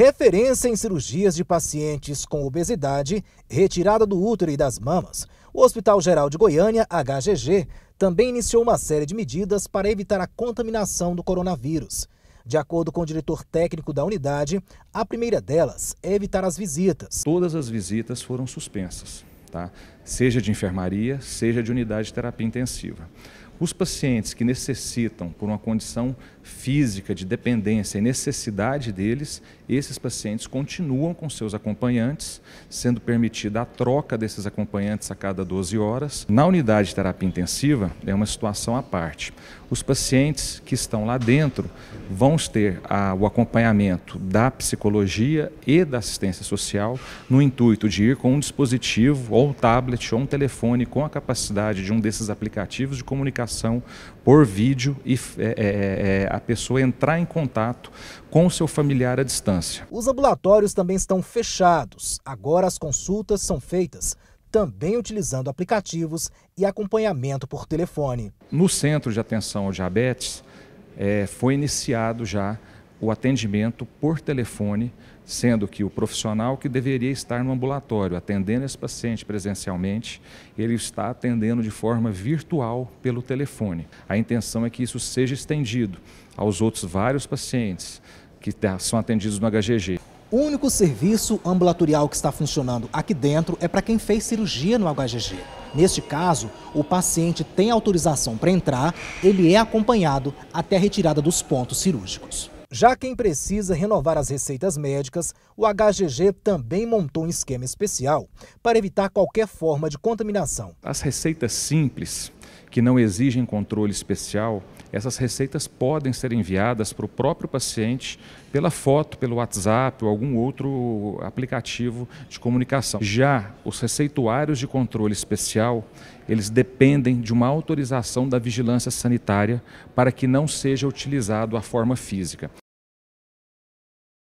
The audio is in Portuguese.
Referência em cirurgias de pacientes com obesidade, retirada do útero e das mamas, o Hospital Geral de Goiânia, HGG, também iniciou uma série de medidas para evitar a contaminação do coronavírus. De acordo com o diretor técnico da unidade, a primeira delas é evitar as visitas. Todas as visitas foram suspensas, tá? seja de enfermaria, seja de unidade de terapia intensiva. Os pacientes que necessitam, por uma condição física, de dependência e necessidade deles, esses pacientes continuam com seus acompanhantes, sendo permitida a troca desses acompanhantes a cada 12 horas. Na unidade de terapia intensiva, é uma situação à parte. Os pacientes que estão lá dentro vão ter a, o acompanhamento da psicologia e da assistência social, no intuito de ir com um dispositivo, ou um tablet, ou um telefone com a capacidade de um desses aplicativos de comunicação por vídeo e é, é, é pessoa entrar em contato com o seu familiar à distância. Os ambulatórios também estão fechados. Agora as consultas são feitas também utilizando aplicativos e acompanhamento por telefone. No Centro de Atenção ao Diabetes, é, foi iniciado já o atendimento por telefone, sendo que o profissional que deveria estar no ambulatório atendendo esse paciente presencialmente, ele está atendendo de forma virtual pelo telefone. A intenção é que isso seja estendido aos outros vários pacientes que tá, são atendidos no HGG. O único serviço ambulatorial que está funcionando aqui dentro é para quem fez cirurgia no HGG. Neste caso, o paciente tem autorização para entrar, ele é acompanhado até a retirada dos pontos cirúrgicos. Já quem precisa renovar as receitas médicas, o HGG também montou um esquema especial para evitar qualquer forma de contaminação. As receitas simples que não exigem controle especial, essas receitas podem ser enviadas para o próprio paciente pela foto, pelo WhatsApp ou algum outro aplicativo de comunicação. Já os receituários de controle especial, eles dependem de uma autorização da vigilância sanitária para que não seja utilizado a forma física.